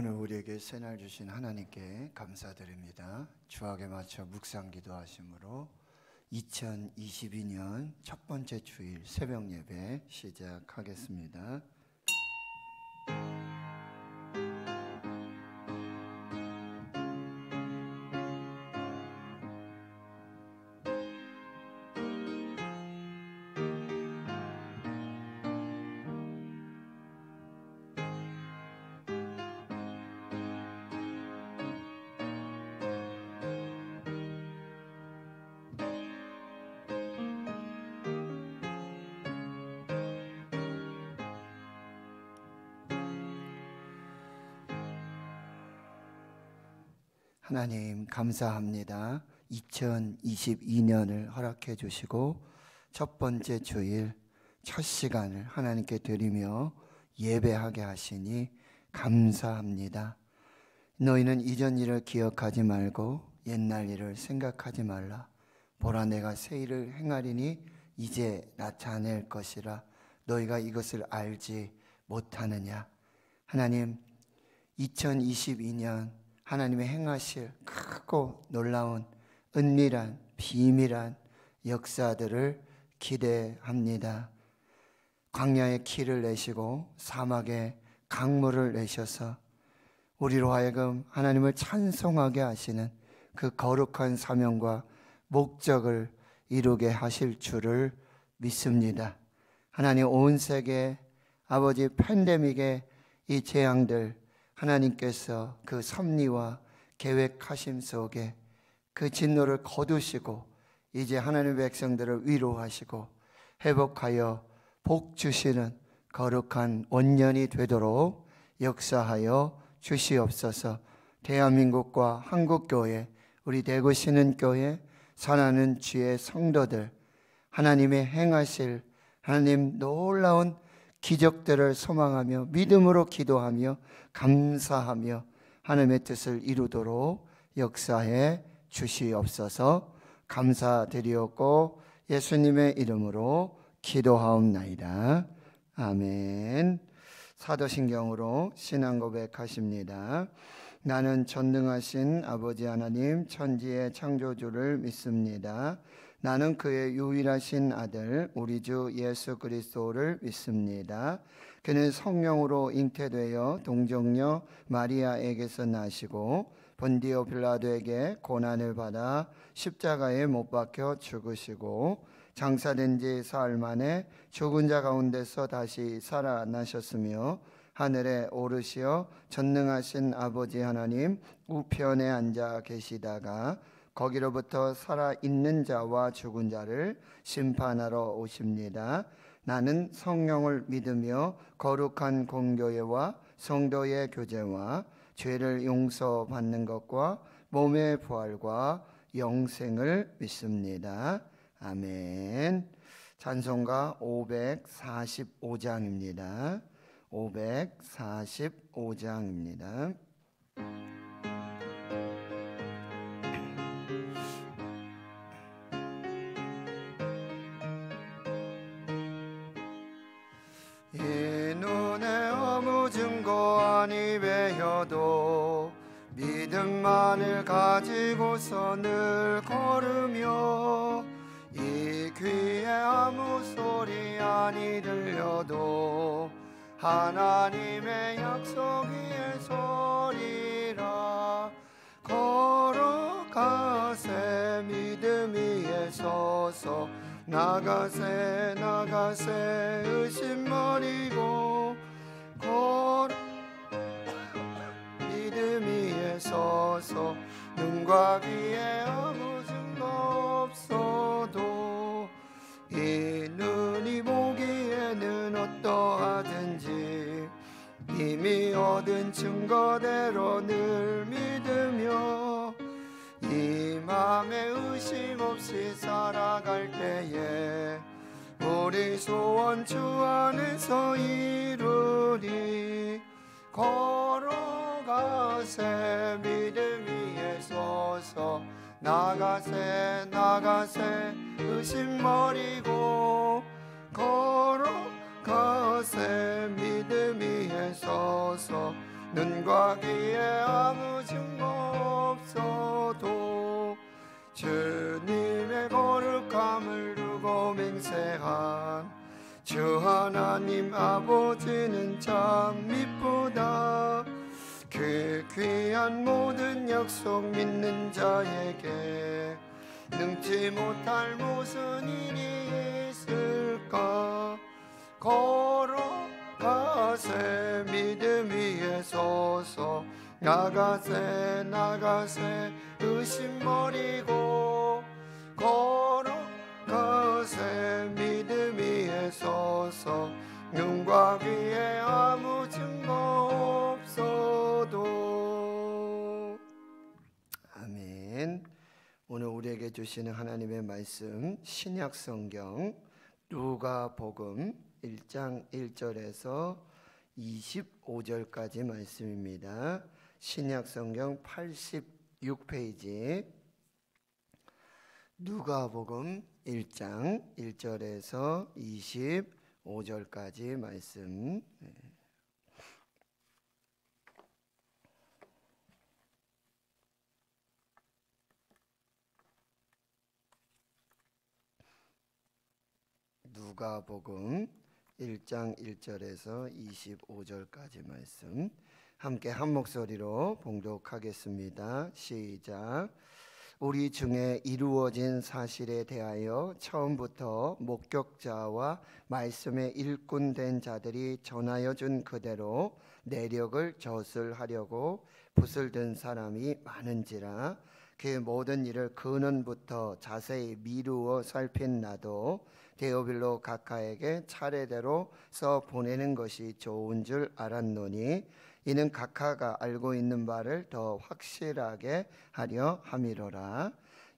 오늘 우리에게 새 날 주신 하나님께 감사드립니다. 주학에 맞춰 묵상 기도하심으로 2022년 첫 번째 주일 새벽 예배 시작하겠습니다. 하나님 감사합니다. 2022년을 허락해 주시고 첫 번째 주일 첫 시간을 하나님께 드리며 예배하게 하시니 감사합니다. 너희는 이전 일을 기억하지 말고 옛날 일을 생각하지 말라. 보라 내가 새 일을 행하리니 이제 나타낼 것이라 너희가 이것을 알지 못하느냐. 하나님 2022년 하나님의 행하실 크고 놀라운 은밀한 비밀한 역사들을 기대합니다. 광야에 길을 내시고 사막에 강물을 내셔서 우리로 하여금 하나님을 찬송하게 하시는 그 거룩한 사명과 목적을 이루게 하실 줄을 믿습니다. 하나님 온 세계 아버지 팬데믹의 이 재앙들 하나님께서 그 섭리와 계획하심 속에 그 진노를 거두시고 이제 하나님의 백성들을 위로하시고 회복하여 복 주시는 거룩한 원년이 되도록 역사하여 주시옵소서. 대한민국과 한국교회, 우리 대구시는 교회, 선하는 주의 성도들, 하나님의 행하실 하나님 놀라운 기적들을 소망하며 믿음으로 기도하며 감사하며 하나님의 뜻을 이루도록 역사해 주시옵소서 감사드리옵고 예수님의 이름으로 기도하옵나이다. 아멘. 사도신경으로 신앙 고백하십니다. 나는 전능하신 아버지 하나님 천지의 창조주를 믿습니다. 나는 그의 유일하신 아들 우리 주 예수 그리스도를 믿습니다. 그는 성령으로 잉태되어 동정녀 마리아에게서 나시고 본디오 빌라도에게 고난을 받아 십자가에 못 박혀 죽으시고 장사된 지 사흘 만에 죽은 자 가운데서 다시 살아나셨으며 하늘에 오르시어 전능하신 아버지 하나님 우편에 앉아 계시다가 거기로부터 살아 있는 자와 죽은 자를 심판하러 오십니다. 나는 성령을 믿으며 거룩한 공교회와 성도의 교제와 죄를 용서받는 것과 몸의 부활과 영생을 믿습니다. 아멘. 찬송가 545장입니다. 545장입니다. 우을 가지고서 늘 걸으며 이 귀에 아무 소리 아니 들려도 하나님의 약속 위에 소리라 걸어가세 믿음 위에 서서 나가세 나가세 의심 버리고 위한 모든 약속 믿는 자에게 능치 못할 무슨 일이 있을까 걸어가세 믿음 위에 서서 나가세 나가세 의심 버리고 걸어가세 믿음 위에 서서 눈과 귀에 아무 증거 없어도 오늘 우리에게 주시는 하나님의 말씀 신약 성경 누가복음 1장 1절에서 25절까지 말씀입니다. 신약 성경 86페이지 누가복음 1장 1절에서 25절까지 말씀. 네. 누가복음 1장 1절에서 25절까지 말씀 함께 한 목소리로 봉독하겠습니다. 시작. 우리 중에 이루어진 사실에 대하여 처음부터 목격자와 말씀의 일꾼 된 자들이 전하여 준 그대로 내력을 저술하려고 붓을 든 사람이 많은지라 그 모든 일을 근원부터 자세히 미루어 살핀 나도 데오빌로 각하에게 차례대로 써 보내는 것이 좋은 줄 알았노니 이는 각하가 알고 있는 바를 더 확실하게 하려 함이로라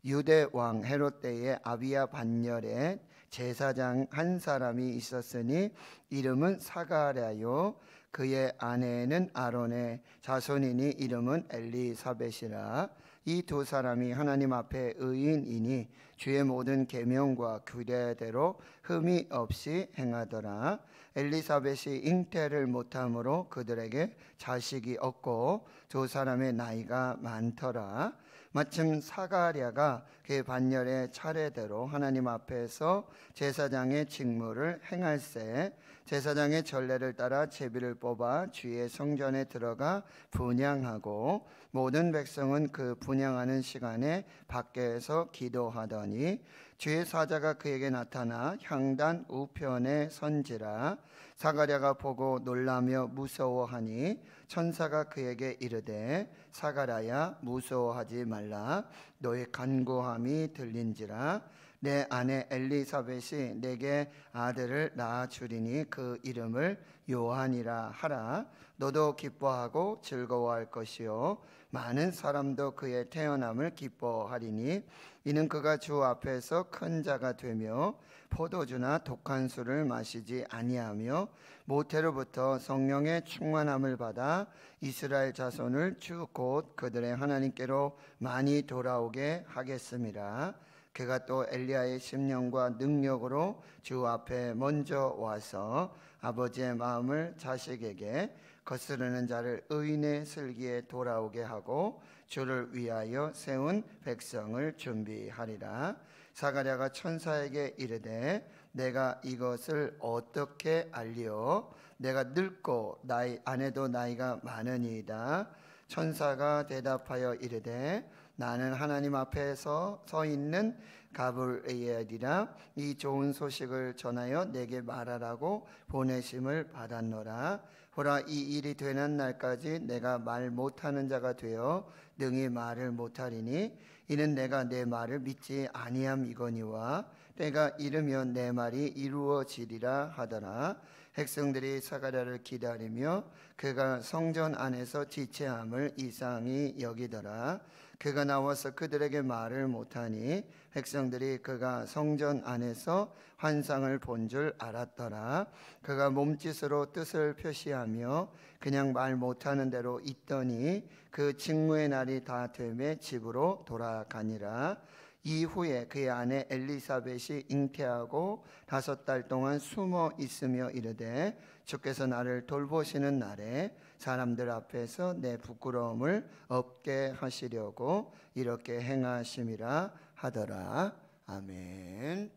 유대 왕 헤롯 때에 아비야 반열에 제사장 한 사람이 있었으니 이름은 사가랴요 그의 아내는 아론의 자손이니 이름은 엘리사벳이라 이두 사람이 하나님 앞에 의인이니 주의 모든 계명과 규례대로 흠이 없이 행하더라. 엘리사벳이 잉태를 못함으로 그들에게 자식이 없고 두 사람의 나이가 많더라. 마침 사가랴가 그의 반열의 차례대로 하나님 앞에서 제사장의 직무를 행할때 제사장의 전례를 따라 제비를 뽑아 주의 성전에 들어가 분양하고 모든 백성은 그 분양하는 시간에 밖에서 기도하더니 주의 사자가 그에게 나타나 향단 우편에 선지라 사가랴가 보고 놀라며 무서워하니 천사가 그에게 이르되 사가랴야 무서워하지 말라 너의 간구함이 들린지라 내 아내 엘리사벳이 내게 아들을 낳아 주리니 그 이름을 요한이라 하라 너도 기뻐하고 즐거워할 것이요 많은 사람도 그의 태어남을 기뻐하리니 이는 그가 주 앞에서 큰 자가 되며 포도주나 독한 술을 마시지 아니하며 모태로부터 성령의 충만함을 받아 이스라엘 자손을 주 곧 그들의 하나님께로 많이 돌아오게 하겠습니다. 그가 또 엘리야의 심령과 능력으로 주 앞에 먼저 와서 아버지의 마음을 자식에게 거스르는 자를 의인의 슬기에 돌아오게 하고 주를 위하여 세운 백성을 준비하리라 사가랴가 천사에게 이르되 내가 이것을 어떻게 알리오 내가 늙고 나이 아내도 나이가 많으니이다 천사가 대답하여 이르되 나는 하나님 앞에서 서 있는 가브리엘이라 이 좋은 소식을 전하여 내게 말하라고 보내심을 받았노라. 보라 이 일이 되는 날까지 내가 말 못하는 자가 되어 능히 말을 못하리니 이는 내가 내 말을 믿지 아니함이거니와 때가 이르면 내 말이 이루어지리라 하더라. 백성들이 사가랴를 기다리며 그가 성전 안에서 지체함을 이상히 여기더라. 그가 나와서 그들에게 말을 못하니 백성들이 그가 성전 안에서 환상을 본 줄 알았더라. 그가 몸짓으로 뜻을 표시하며 그냥 말 못하는 대로 있더니 그 직무의 날이 다 되매 집으로 돌아가니라. 이후에 그의 아내 엘리사벳이 잉태하고 다섯 달 동안 숨어 있으며 이르되 주께서 나를 돌보시는 날에 사람들 앞에서 내 부끄러움을 없게 하시려고 이렇게 행하심이라 하더라. 아멘.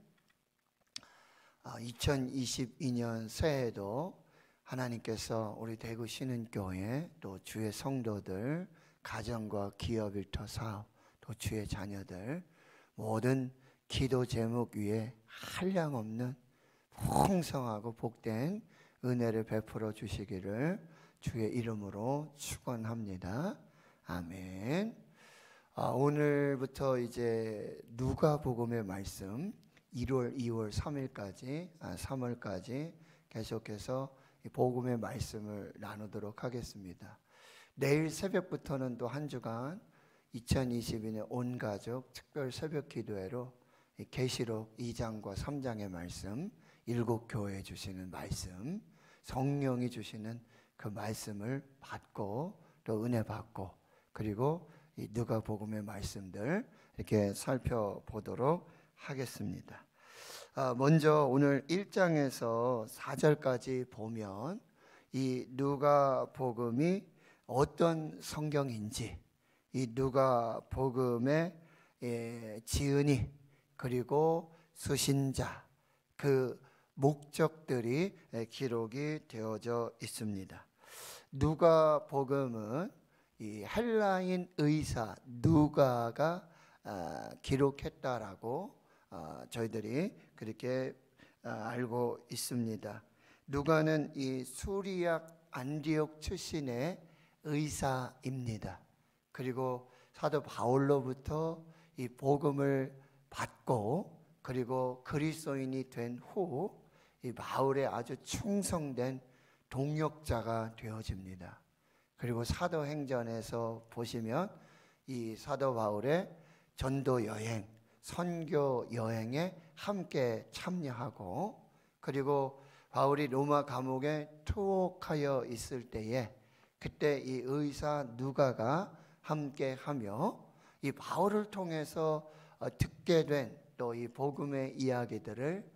2022년 아, 새해도 하나님께서 우리 대구 신은교회 또 주의 성도들 가정과 기업 일터 사업 또 주의 자녀들 모든 기도 제목 위에 한량 없는 풍성하고 복된 은혜를 베풀어 주시기를 주의 이름으로 축원합니다. 아멘. 아, 오늘부터 이제 누가복음의 말씀 1월, 2월, 3일까지 아, 3월까지 계속해서 복음의 말씀을 나누도록 하겠습니다. 내일 새벽부터는 또 한 주간 2022년 온 가족 특별 새벽 기도회로 계시록 2장과 3장의 말씀, 일곱 교회 주시는 말씀, 성령이 주시는 그 말씀을 받고 또 은혜 받고 그리고 이 누가복음의 말씀들 이렇게 살펴보도록 하겠습니다. 아 먼저 오늘 1장에서 4절까지 보면 이 누가복음이 어떤 성경인지 이 누가복음의 예, 지은이 그리고 수신자 그 목적들이 예, 기록이 되어져 있습니다. 누가 복음은 이 헬라인 의사 누가가 어, 기록했다라고 어, 저희들이 그렇게 어, 알고 있습니다. 누가는 이 수리약 안디옥 출신의 의사입니다. 그리고 사도 바울로부터 이 복음을 받고 그리고 그리스도인이 된 후이 바울의 아주 충성된 동역자가 되어집니다. 그리고 사도행전에서 보시면 이 사도 바울의 전도 여행, 선교 여행에 함께 참여하고 그리고 바울이 로마 감옥에 투옥하여 있을 때에 그때 이 의사 누가가 함께 하며 이 바울을 통해서 어, 듣게 된 또 이 복음의 이야기들을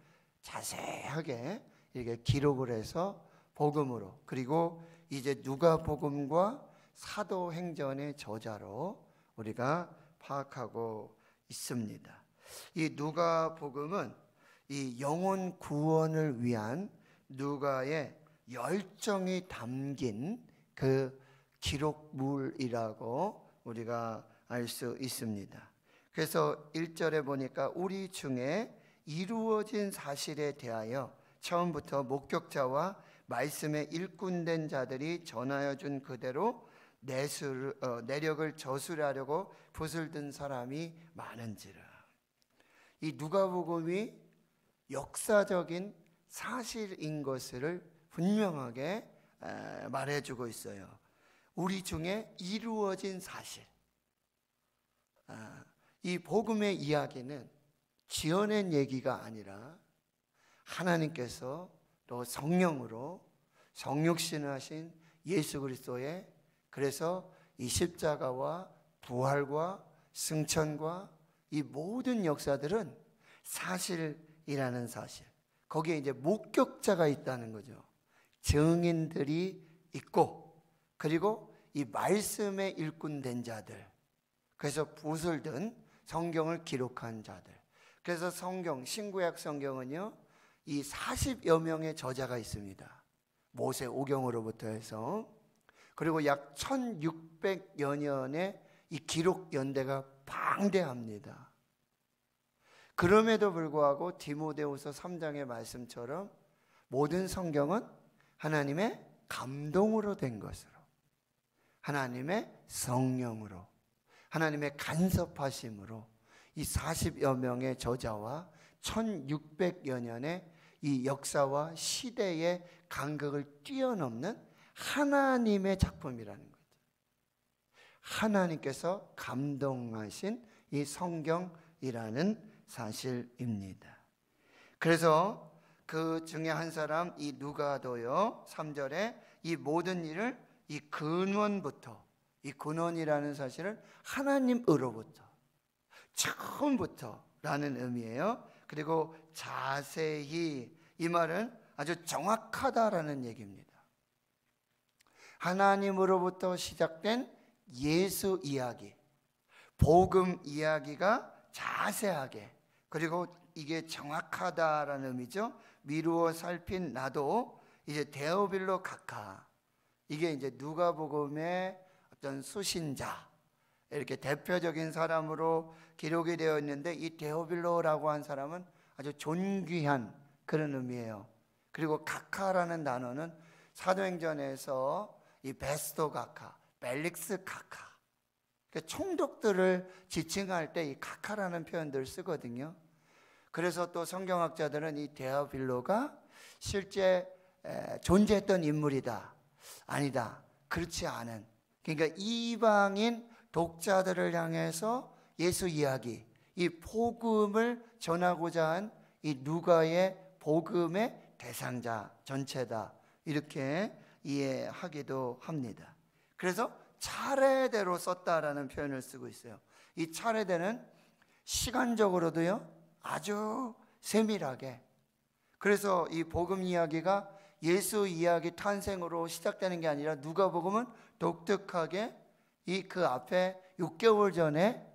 자세하게 이렇게 기록을 해서 복음으로 그리고 이제 누가복음과 사도행전의 저자로 우리가 파악하고 있습니다. 이 누가복음은 이 영혼 구원을 위한 누가의 열정이 담긴 그 기록물이라고 우리가 알 수 있습니다. 그래서 1절에 보니까 우리 중에 이루어진 사실에 대하여 처음부터 목격자와 말씀에 일꾼된 자들이 전하여 준 그대로 내수 어, 내력을 저술하려고 붓을 든 사람이 많은지라. 이 누가복음이 역사적인 사실인 것을 분명하게 에, 말해주고 있어요. 우리 중에 이루어진 사실. 아, 이 복음의 이야기는 지어낸 얘기가 아니라 하나님께서 또 성령으로 성육신하신 예수 그리스도의 그래서 이 십자가와 부활과 승천과 이 모든 역사들은 사실이라는 사실. 거기에 이제 목격자가 있다는 거죠. 증인들이 있고 그리고 이 말씀에 일꾼된 자들. 그래서 붓을 든 성경을 기록한 자들. 그래서 성경 신구약 성경은요. 이 40여 명의 저자가 있습니다. 모세 오경으로부터 해서 그리고 약 1600여 년의 이 기록 연대가 방대합니다. 그럼에도 불구하고 디모데후서 3장의 말씀처럼 모든 성경은 하나님의 감동으로 된 것으로 하나님의 성령으로 하나님의 간섭하심으로 이 40여 명의 저자와 1600여 년의 이 역사와 시대의 간극을 뛰어넘는 하나님의 작품이라는 거죠. 하나님께서 감동하신 이 성경이라는 사실입니다. 그래서 그 중에 한 사람 이 누가도요 3절에 이 모든 일을 이 근원부터 이 근원이라는 사실을 하나님으로부터 처음부터라는 의미예요. 그리고 자세히 이 말은 아주 정확하다라는 얘기입니다. 하나님으로부터 시작된 예수 이야기, 복음 이야기가 자세하게 그리고 이게 정확하다라는 의미죠. 미루어 살핀 나도 이제 데오빌로 각하. 이게 이제 누가복음의 어떤 수신자 이렇게 대표적인 사람으로 기록이 되어 있는데 이 데오빌로라고 한 사람은 아주 존귀한 그런 의미예요. 그리고 카카라는 단어는 사도행전에서 이 베스토 카카, 벨릭스 카카 그러니까 총독들을 지칭할 때 이 카카라는 표현들을 쓰거든요. 그래서 또 성경학자들은 이 데오빌로가 실제 존재했던 인물이다. 아니다. 그렇지 않은. 그러니까 이방인 독자들을 향해서 예수 이야기, 이 복음을 전하고자 한 이 누가의 복음의 대상자 전체다. 이렇게 이해하기도 합니다. 그래서 차례대로 썼다라는 표현을 쓰고 있어요. 이 차례대는 시간적으로도요, 아주 세밀하게. 그래서 이 복음 이야기가 예수 이야기 탄생으로 시작되는 게 아니라 누가 복음은 독특하게 이그 앞에 6개월 전에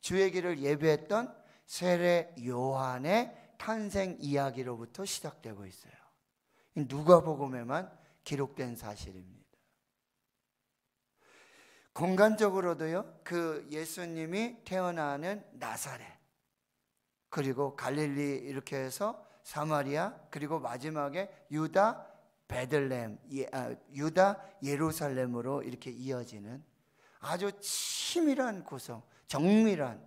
주의 길을 예배했던 세례 요한의 탄생 이야기로부터 시작되고 있어요. 누가복음에만 기록된 사실입니다. 공간적으로도요. 그 예수님이 태어나는 나사렛 그리고 갈릴리 이렇게 해서 사마리아 그리고 마지막에 유다 베들렘 예, 아, 유다 예루살렘으로 이렇게 이어지는 아주 치밀한 구성, 정밀한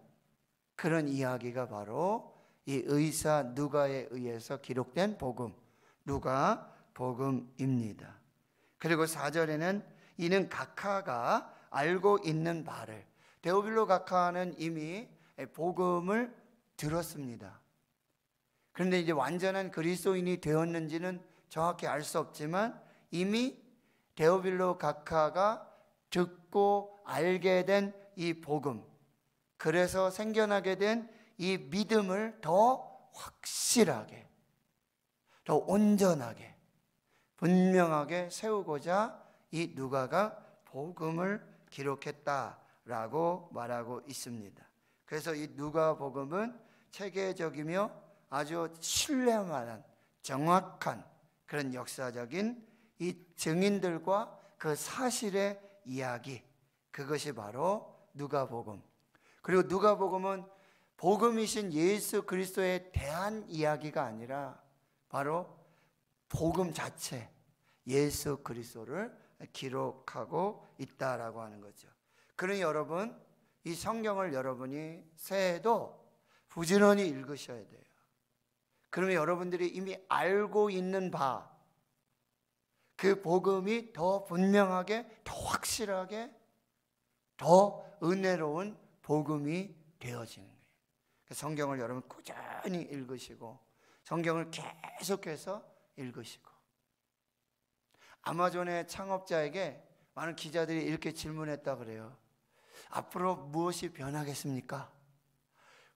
그런 이야기가 바로 이 의사 누가에 의해서 기록된 복음, 누가 복음입니다. 그리고 4절에는 이는 각하가 알고 있는 바를 데오빌로 각하는 이미 복음을 들었습니다. 그런데 이제 완전한 그리스도인이 되었는지는 정확히 알 수 없지만 이미 데오빌로 각하가 듣고 알게 된 이 복음, 그래서 생겨나게 된 이 믿음을 더 확실하게, 더 온전하게, 분명하게 세우고자 이 누가가 복음을 기록했다라고 말하고 있습니다. 그래서 이 누가 복음은 체계적이며 아주 신뢰만한 정확한 그런 역사적인 이 증인들과 그 사실의 이야기. 그것이 바로 누가복음. 그리고 누가복음은 복음이신 예수 그리스도에 대한 이야기가 아니라 바로 복음 자체 예수 그리스도를 기록하고 있다라고 하는 거죠. 그러니 여러분 이 성경을 여러분이 새해에도 부지런히 읽으셔야 돼요. 그러면 여러분들이 이미 알고 있는 바그 복음이 더 분명하게, 더 확실하게, 더 은혜로운 복음이 되어지는 거예요. 성경을 여러분 꾸준히 읽으시고, 성경을 계속해서 읽으시고, 아마존의 창업자에게 많은 기자들이 이렇게 질문했다 그래요. 앞으로 무엇이 변하겠습니까?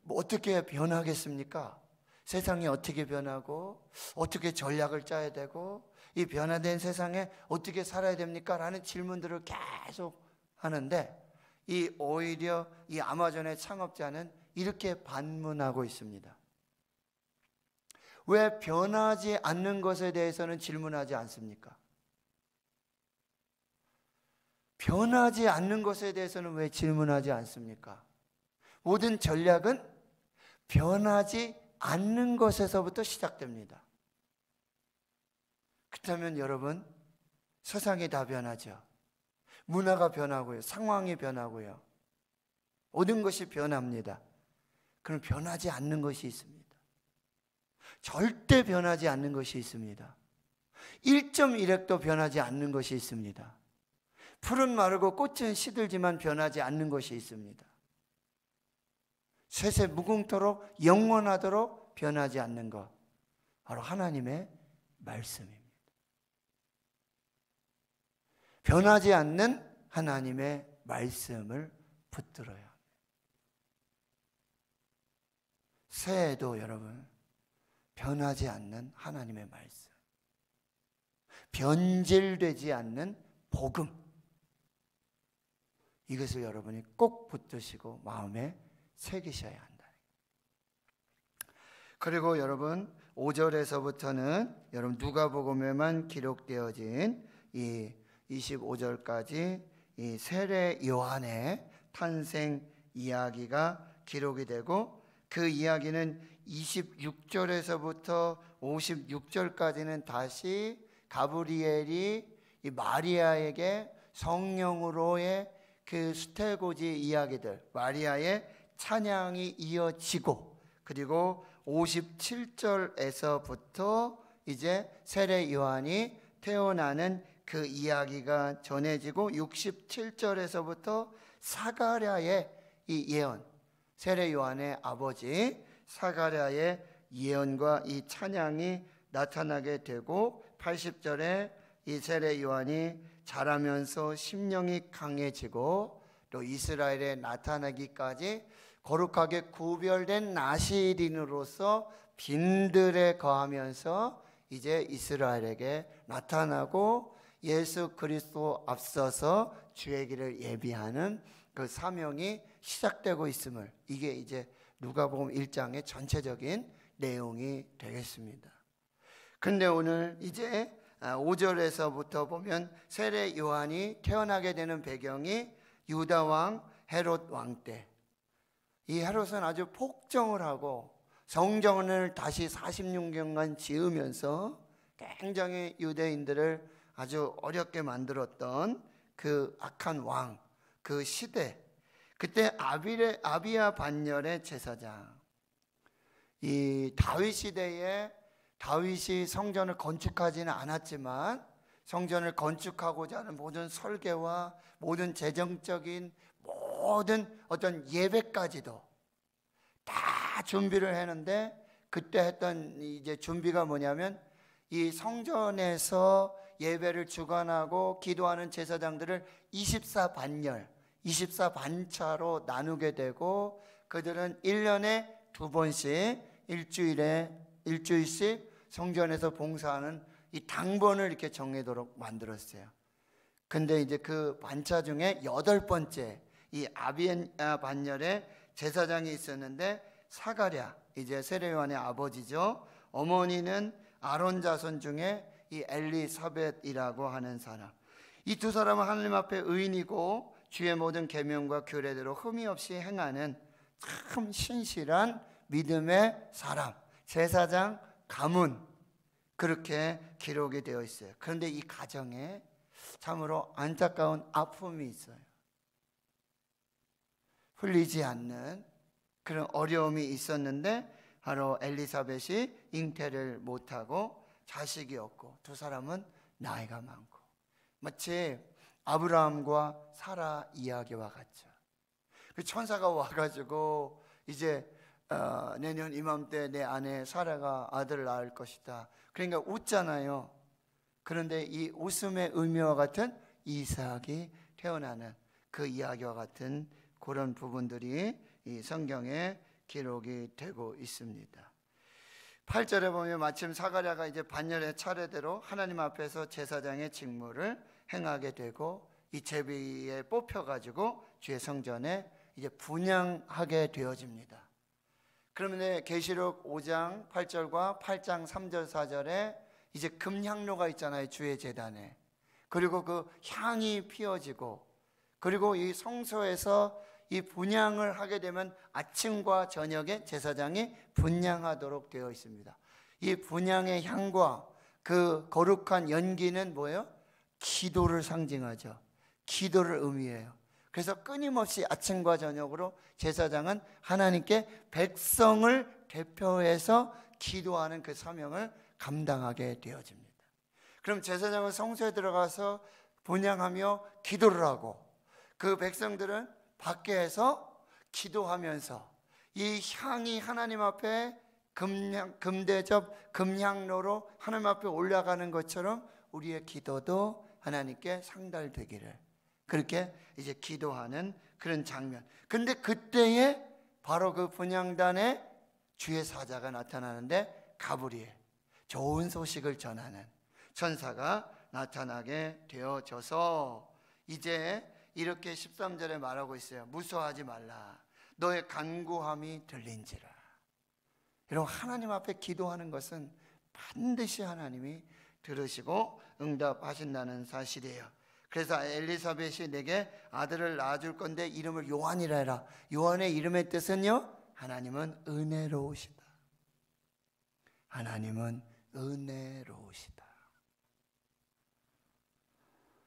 뭐 어떻게 변하겠습니까? 세상이 어떻게 변하고 어떻게 전략을 짜야 되고 이 변화된 세상에 어떻게 살아야 됩니까? 라는 질문들을 계속 하는데 이 오히려 이 아마존의 창업자는 이렇게 반문하고 있습니다. 왜 변하지 않는 것에 대해서는 질문하지 않습니까? 변하지 않는 것에 대해서는 왜 질문하지 않습니까? 모든 전략은 변하지 않는 것에서부터 시작됩니다. 그렇다면 여러분, 세상이 다 변하죠. 문화가 변하고요. 상황이 변하고요. 모든 것이 변합니다. 그럼 변하지 않는 것이 있습니다. 절대 변하지 않는 것이 있습니다. 1.1핵도 변하지 않는 것이 있습니다. 풀은 마르고 꽃은 시들지만 변하지 않는 것이 있습니다. 쇠쇠 무궁토록 영원하도록 변하지 않는 것. 바로 하나님의 말씀입니다. 변하지 않는 하나님의 말씀을 붙들어야 새해도 여러분 변하지 않는 하나님의 말씀 변질되지 않는 복음 이것을 여러분이 꼭 붙드시고 마음에 새기셔야 한다. 그리고 여러분 5절에서부터는 여러분 누가복음에만 기록되어진 이 25절까지 이 세례 요한의 탄생 이야기가 기록이 되고 그 이야기는 26절에서부터 56절까지는 다시 가브리엘이 마리아에게 성령으로의 그 스테고지 이야기들, 마리아의 찬양이 이어지고 그리고 57절에서부터 이제 세례 요한이 태어나는 그 이야기가 전해지고 67절에서부터 사가랴의 이 예언, 세례 요한의 아버지 사가랴의 예언과 이 찬양이 나타나게 되고 80절에 이 세례 요한이 자라면서 심령이 강해지고 또 이스라엘에 나타나기까지 거룩하게 구별된 나시린으로서 빈들에 거하면서 이제 이스라엘에게 나타나고 예수 그리스도 앞서서 주의 길을 예비하는 그 사명이 시작되고 있음을 이게 이제 누가복음 1장의 전체적인 내용이 되겠습니다. 근데 오늘 이제 5절에서부터 아, 보면 세례 요한이 태어나게 되는 배경이 유다 왕 헤롯 왕 때 이 헤롯은 아주 폭정을 하고 성전을 다시 46년간 지으면서 굉장히 유대인들을 아주 어렵게 만들었던 그 악한 왕, 그 시대, 그때 아비레, 아비야 반열의 제사장, 이 다윗 시대에 다윗이 성전을 건축하지는 않았지만 성전을 건축하고자 하는 모든 설계와 모든 재정적인 모든 어떤 예배까지도 다 준비를 했는데 그때 했던 이제 준비가 뭐냐면 이 성전에서 예배를 주관하고 기도하는 제사장들을 24반열, 24반차로 나누게 되고 그들은 1년에 두 번씩 일주일에 일주일씩 성전에서 봉사하는 이 당번을 이렇게 정해도록 만들었어요. 근데 이제 그 반차 중에 여덟 번째 이 아비엔 아, 반열에 제사장이 있었는데 사가랴 이제 세례요한의 아버지죠. 어머니는 아론 자손 중에 이 엘리사벳이라고 하는 사람. 이 두 사람은 하나님 앞에 의인이고 주의 모든 계명과 교례대로 흠이 없이 행하는 참 신실한 믿음의 사람, 제사장, 가문 그렇게 기록이 되어 있어요. 그런데 이 가정에 참으로 안타까운 아픔이 있어요. 풀리지 않는 그런 어려움이 있었는데 바로 엘리사벳이 잉태를 못하고 자식이 없고 두 사람은 나이가 많고 마치 아브라함과 사라 이야기와 같죠. 그 천사가 와가지고 이제 어, 내년 이맘때 내 아내 사라가 아들을 낳을 것이다. 그러니까 웃잖아요. 그런데 이 웃음의 의미와 같은 이삭이 태어나는 그 이야기와 같은 그런 부분들이 이 성경에 기록이 되고 있습니다. 8절에 보면 마침 사가랴가 이제 반열의 차례대로 하나님 앞에서 제사장의 직무를 행하게 되고 이 제비에 뽑혀 가지고 주의 성전에 이제 분양하게 되어집니다. 그러면 계시록 5장 8절과 8장 3절 4절에 이제 금향로가 있잖아요. 주의 제단에. 그리고 그 향이 피어지고 그리고 이 성소에서 이 분양을 하게 되면 아침과 저녁에 제사장이 분양하도록 되어 있습니다. 이 분양의 향과 그 거룩한 연기는 뭐예요? 기도를 상징하죠. 기도를 의미해요. 그래서 끊임없이 아침과 저녁으로 제사장은 하나님께 백성을 대표해서 기도하는 그 사명을 감당하게 되어집니다. 그럼 제사장은 성소에 들어가서 분양하며 기도를 하고 그 백성들은 밖에서 기도하면서 이 향이 하나님 앞에 금량, 금대접, 금향로로 하나님 앞에 올라가는 것처럼 우리의 기도도 하나님께 상달되기를. 그렇게 이제 기도하는 그런 장면. 근데 그때에 바로 그 분양단에 주의 사자가 나타나는데 가브리엘. 좋은 소식을 전하는 천사가 나타나게 되어져서 이제 이렇게 13절에 말하고 있어요. 무서워하지 말라. 너의 간구함이 들린지라. 여러분 하나님 앞에 기도하는 것은 반드시 하나님이 들으시고 응답하신다는 사실이에요. 그래서 엘리사벳이 내게 아들을 낳아줄 건데 이름을 요한이라 해라. 요한의 이름의 뜻은요. 하나님은 은혜로우시다. 하나님은 은혜로우시다.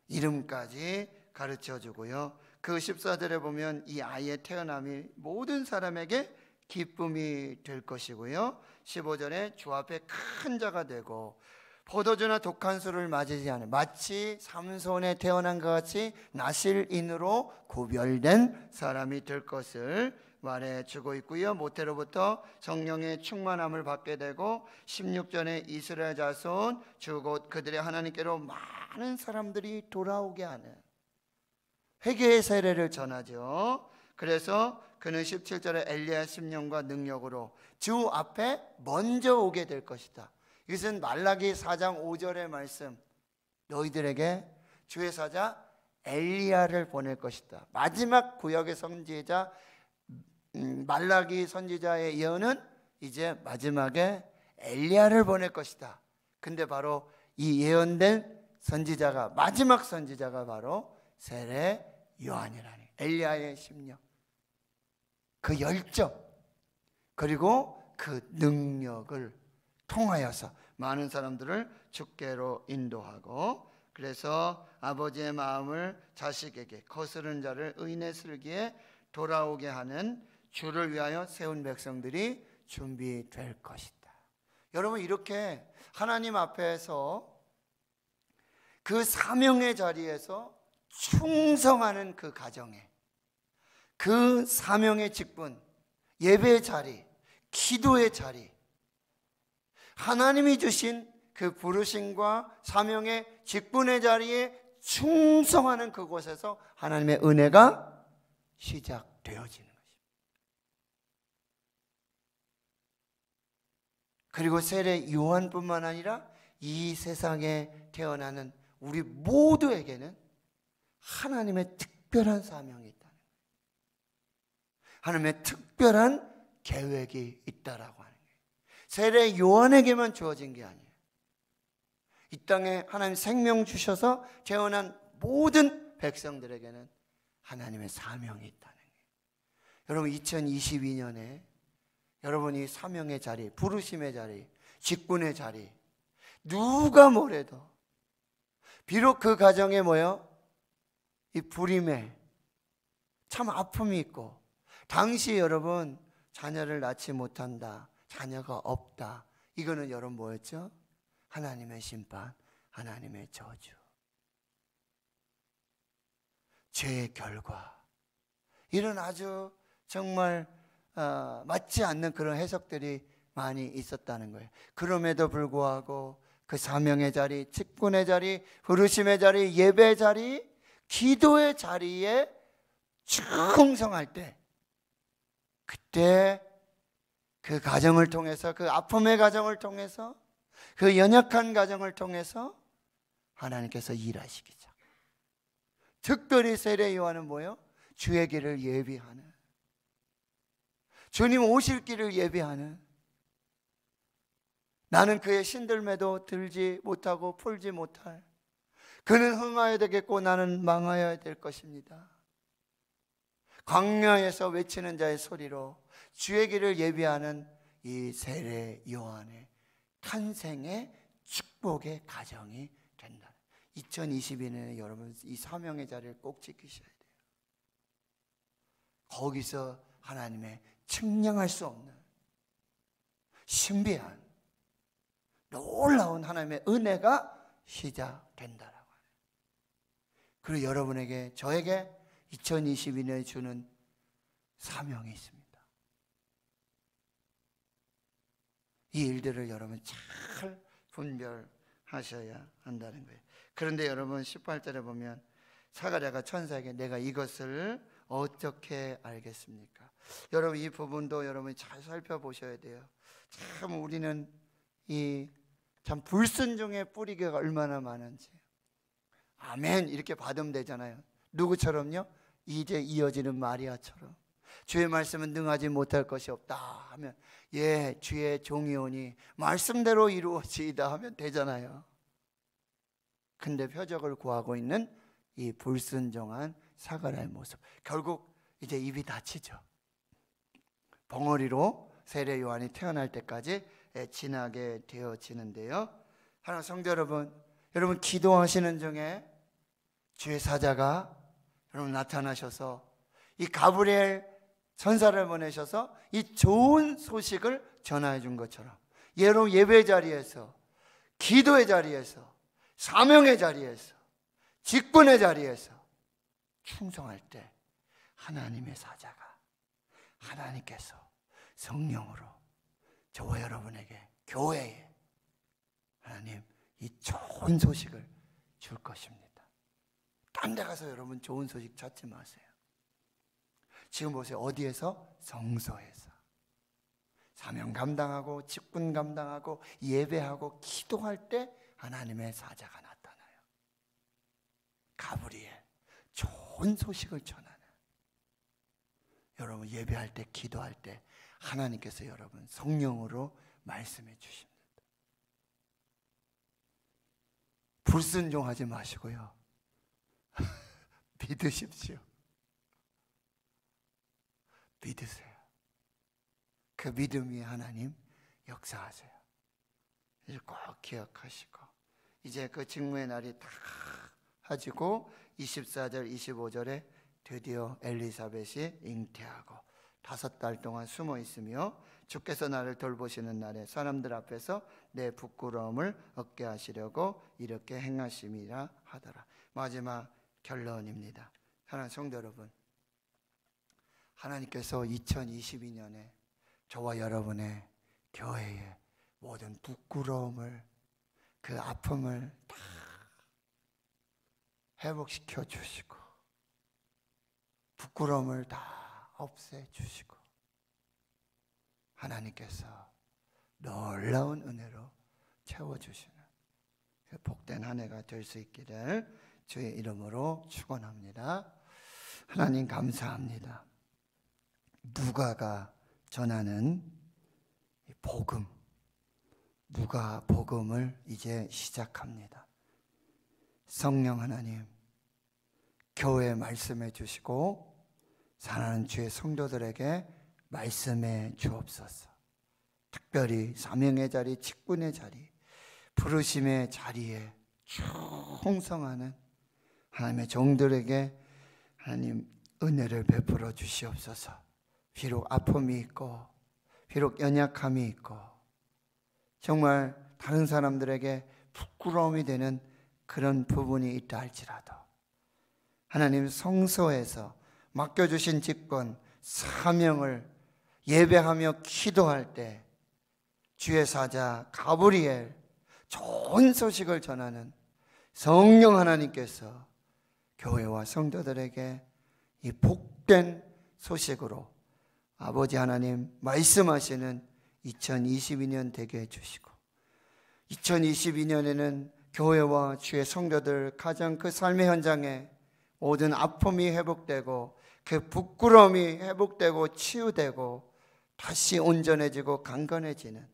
이름까지 가르쳐 주고요. 그 14절에 보면 이 아이의 태어남이 모든 사람에게 기쁨이 될 것이고요. 15절에 주 앞에 큰 자가 되고 포도주나 독한 술을 맞이지 않은 마치 삼손에 태어난 것 같이 나실인으로 구별된 사람이 될 것을 말해주고 있고요. 모태로부터 성령의 충만함을 받게 되고 16절에 이스라엘 자손 주곧 그들의 하나님께로 많은 사람들이 돌아오게 하는 회개의 세례를 전하죠. 그래서 그는 17절에 엘리야 심령과 능력으로 주 앞에 먼저 오게 될 것이다. 이것은 말라기 4장 5절의 말씀. 너희들에게 주의 사자 엘리야를 보낼 것이다. 마지막 구역의 선지자 음, 말라기 선지자의 예언은 이제 마지막에 엘리야를 보낼 것이다. 근데 바로 이 예언된 선지자가 마지막 선지자가 바로 세례 요한이라니. 엘리야의 심령. 그 열정 그리고 그 능력을 통하여서 많은 사람들을 주께로 인도하고 그래서 아버지의 마음을 자식에게 거스른 자를 의인의 슬기에 돌아오게 하는 주를 위하여 세운 백성들이 준비될 것이다. 여러분 이렇게 하나님 앞에서 그 사명의 자리에서 충성하는 그 가정에 그 사명의 직분, 예배의 자리, 기도의 자리, 하나님이 주신 그부르신과 사명의 직분의 자리에 충성하는 그곳에서 하나님의 은혜가 시작되어지는 것입니다. 그리고 세례 요한뿐만 아니라 이 세상에 태어나는 우리 모두에게는 하나님의 특별한 사명이 있다는 거예요. 하나님의 특별한 계획이 있다라고 하는 거예요. 세례 요한에게만 주어진 게 아니에요. 이 땅에 하나님 생명 주셔서 태어한 모든 백성들에게는 하나님의 사명이 있다는 거예요. 여러분 2022년에 여러분이 사명의 자리, 부르심의 자리, 직분의 자리 누가 뭐래도 비록 그 가정에 뭐요? 이 불임에 참 아픔이 있고 당시 여러분 자녀를 낳지 못한다. 자녀가 없다. 이거는 여러분 뭐였죠? 하나님의 심판, 하나님의 저주. 죄의 결과. 이런 아주 정말 어, 맞지 않는 그런 해석들이 많이 있었다는 거예요. 그럼에도 불구하고 그 사명의 자리, 직분의 자리, 부르심의 자리, 예배의 자리, 기도의 자리에 충성할 때 그때 그 가정을 통해서 그 아픔의 가정을 통해서 그 연약한 가정을 통해서 하나님께서 일하시기 시 특별히 세례 요한은 뭐요? 주의 길을 예비하는 주님 오실 길을 예비하는 나는 그의 신들매도 들지 못하고 풀지 못할 그는 흥하여 되겠고 나는 망하여야 될 것입니다. 광야에서 외치는 자의 소리로 주의 길을 예비하는 이 세례 요한의 탄생의 축복의 가정이 된다. 2022년에 여러분 이 사명의 자리를 꼭 지키셔야 돼요. 거기서 하나님의 측량할 수 없는 신비한 놀라운 하나님의 은혜가 시작된다. 그리고 여러분에게 저에게 2022년에 주는 사명이 있습니다. 이 일들을 여러분 잘 분별하셔야 한다는 거예요. 그런데 여러분 18절에 보면 사가랴가 천사에게 내가 이것을 어떻게 알겠습니까? 여러분 이 부분도 여러분 잘 살펴보셔야 돼요. 참 우리는 이 참 불순종의 뿌리가 얼마나 많은지 아멘 이렇게 받으면 되잖아요. 누구처럼요? 이제 이어지는 마리아처럼 주의 말씀은 능하지 못할 것이 없다 하면 예 주의 종이오니 말씀대로 이루어지이다 하면 되잖아요. 근데 표적을 구하고 있는 이 불순종한 사가라의 모습 결국 이제 입이 다치죠. 벙어리로 세례 요한이 태어날 때까지 진하게 예, 되어지는데요. 하나 성도 여러분 여러분 기도하시는 중에 주의 사자가 여러분 나타나셔서 이 가브리엘 천사를 보내셔서 이 좋은 소식을 전해준 것처럼 예로 예배 자리에서 기도의 자리에서 사명의 자리에서 직분의 자리에서 충성할 때 하나님의 사자가 하나님께서 성령으로 저와 여러분에게 교회에 하나님 이 좋은 소식을 줄 것입니다. 딴 데 가서 여러분 좋은 소식 찾지 마세요. 지금 보세요. 어디에서? 성소에서. 사명 감당하고 직분 감당하고 예배하고 기도할 때 하나님의 사자가 나타나요. 가브리엘 좋은 소식을 전하는 여러분 예배할 때 기도할 때 하나님께서 여러분 성령으로 말씀해 주십니다. 불순종하지 마시고요. 믿으십시오. 믿으세요. 그 믿음이 하나님 역사하세요. 꼭 기억하시고 이제 그 직무의 날이 다 가지고 24절 25절에 드디어 엘리사벳이 잉태하고 다섯 달 동안 숨어 있으며 주께서 나를 돌보시는 날에 사람들 앞에서 내 부끄러움을 얻게 하시려고 이렇게 행하심이라 하더라. 마지막 결론입니다. 사랑하 성도 여러분. 하나님께서 2022년에 저와 여러분의 교회의 모든 부끄러움을 그 아픔을 다 회복시켜 주시고 부끄러움을 다 없애 주시고 하나님께서 놀라운 은혜로 채워주시는 그 복된 한 해가 될 수 있기를 주의 이름으로 축원합니다. 하나님 감사합니다. 누가가 전하는 복음, 누가 복음을 이제 시작합니다. 성령 하나님, 교회 말씀해 주시고 사랑하는 주의 성도들에게 말씀에 주옵소서. 특별히 사명의 자리, 직분의 자리, 부르심의 자리에 충성하는 하나님의 종들에게 하나님 은혜를 베풀어 주시옵소서. 비록 아픔이 있고, 비록 연약함이 있고, 정말 다른 사람들에게 부끄러움이 되는 그런 부분이 있다 할지라도, 하나님 성소에서 맡겨주신 직권, 사명을 예배하며 기도할 때 주의 사자 가브리엘 좋은 소식을 전하는 성령 하나님께서 교회와 성도들에게 이 복된 소식으로 아버지 하나님 말씀하시는 2022년 되게 해주시고 2022년에는 교회와 주의 성도들 가장 그 삶의 현장에 모든 아픔이 회복되고 그 부끄러움이 회복되고 치유되고 다시 온전해지고 강건해지는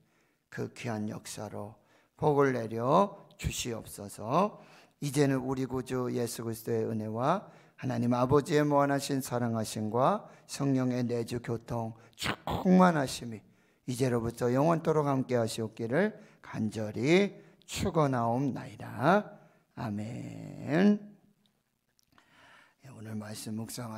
그 귀한 역사로 복을 내려 주시옵소서. 이제는 우리 구주 예수 그리스도의 은혜와 하나님 아버지의 무한하신 사랑하심과 성령의 내주 교통 충만하심이 이제로부터 영원토록 함께 하시옵기를 간절히 축원하옵나이다. 아멘. 네, 오늘 말씀 묵상